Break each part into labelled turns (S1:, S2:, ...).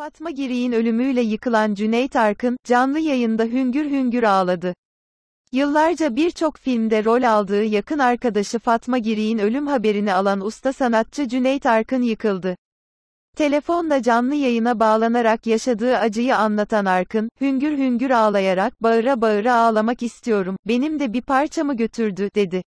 S1: Fatma Giri'nin ölümüyle yıkılan Cüneyt Arkın, canlı yayında hüngür hüngür ağladı. Yıllarca birçok filmde rol aldığı yakın arkadaşı Fatma Giri'nin ölüm haberini alan usta sanatçı Cüneyt Arkın yıkıldı. Telefonla canlı yayına bağlanarak yaşadığı acıyı anlatan Arkın, hüngür hüngür ağlayarak bağıra bağıra ağlamak istiyorum, benim de bir parçamı götürdü, dedi.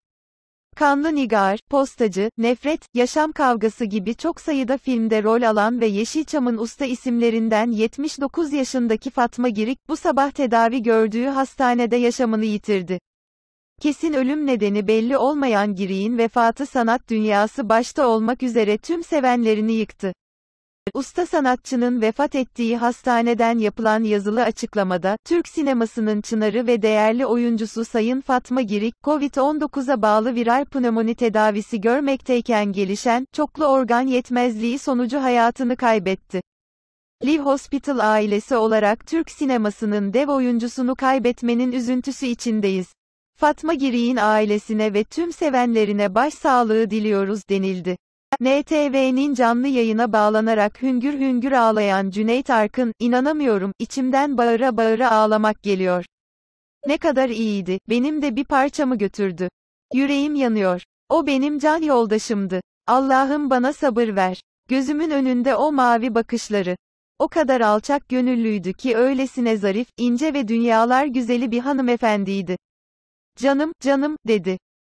S1: Kanlı Nigar, Postacı, Nefret, Yaşam Kavgası gibi çok sayıda filmde rol alan ve Yeşilçam'ın usta isimlerinden 79 yaşındaki Fatma Girik, bu sabah tedavi gördüğü hastanede yaşamını yitirdi. Kesin ölüm nedeni belli olmayan Girik'in vefatı sanat dünyası başta olmak üzere tüm sevenlerini yıktı. Usta sanatçının vefat ettiği hastaneden yapılan yazılı açıklamada, Türk sinemasının çınarı ve değerli oyuncusu Sayın Fatma Girik, COVID-19'a bağlı viral pnömoni tedavisi görmekteyken gelişen, çoklu organ yetmezliği sonucu hayatını kaybetti. Liv Hospital ailesi olarak Türk sinemasının dev oyuncusunu kaybetmenin üzüntüsü içindeyiz. Fatma Girik'in ailesine ve tüm sevenlerine başsağlığı diliyoruz denildi. NTV'nin canlı yayına bağlanarak hüngür hüngür ağlayan Cüneyt Arkın, inanamıyorum, içimden bağıra bağıra ağlamak geliyor. Ne kadar iyiydi, benim de bir parçamı götürdü. Yüreğim yanıyor. O benim can yoldaşımdı. Allah'ım bana sabır ver. Gözümün önünde o mavi bakışları. O kadar alçak gönüllüydü ki öylesine zarif, ince ve dünyalar güzeli bir hanımefendiydi. Canım, canım, dedi.